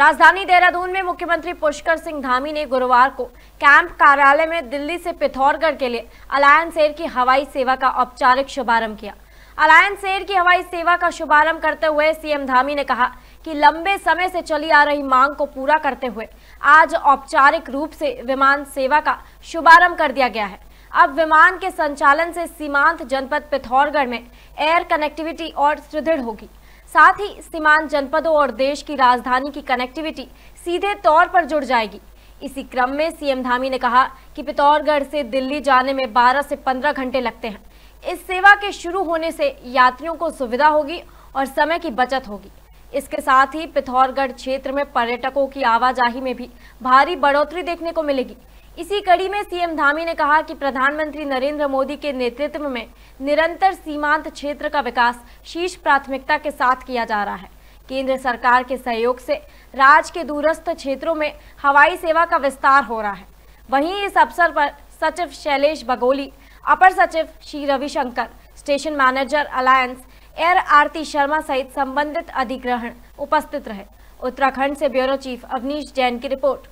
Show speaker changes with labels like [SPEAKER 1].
[SPEAKER 1] राजधानी देहरादून में मुख्यमंत्री पुष्कर सिंह धामी ने गुरुवार को कैंप कार्यालय में दिल्ली से पिथौरगढ़ के लिए अलायंस एयर की हवाई सेवा का औपचारिक शुभारंभ किया अलायंस एयर की हवाई सेवा का शुभारंभ करते हुए सीएम धामी ने कहा कि लंबे समय से चली आ रही मांग को पूरा करते हुए आज औपचारिक रूप से विमान सेवा का शुभारंभ कर दिया गया है अब विमान के संचालन से सीमांत जनपद पिथौरगढ़ में एयर कनेक्टिविटी और सुदृढ़ होगी साथ ही सीमांत जनपदों और देश की राजधानी की कनेक्टिविटी सीधे तौर पर जुड़ जाएगी इसी क्रम में सीएम धामी ने कहा कि पितौरगढ़ से दिल्ली जाने में 12 से 15 घंटे लगते हैं इस सेवा के शुरू होने से यात्रियों को सुविधा होगी और समय की बचत होगी इसके साथ ही पिथौरगढ़ क्षेत्र में पर्यटकों की आवाजाही में भी भारी बढ़ोतरी देखने को मिलेगी इसी कड़ी में सीएम धामी ने कहा कि प्रधानमंत्री नरेंद्र मोदी के नेतृत्व में निरंतर सीमांत क्षेत्र का विकास शीर्ष प्राथमिकता के साथ किया जा रहा है केंद्र सरकार के सहयोग से राज्य के दूरस्थ क्षेत्रों में हवाई सेवा का विस्तार हो रहा है वहीं इस अवसर पर सचिव शैलेश बगोली अपर सचिव Shri Ravishankar station manager Alliance Air Aarti Sharma सहित संबंधित अधिग्रहण उपस्थित रहे उत्तराखंड से ब्यूरो चीफ अवनीश जैन की रिपोर्ट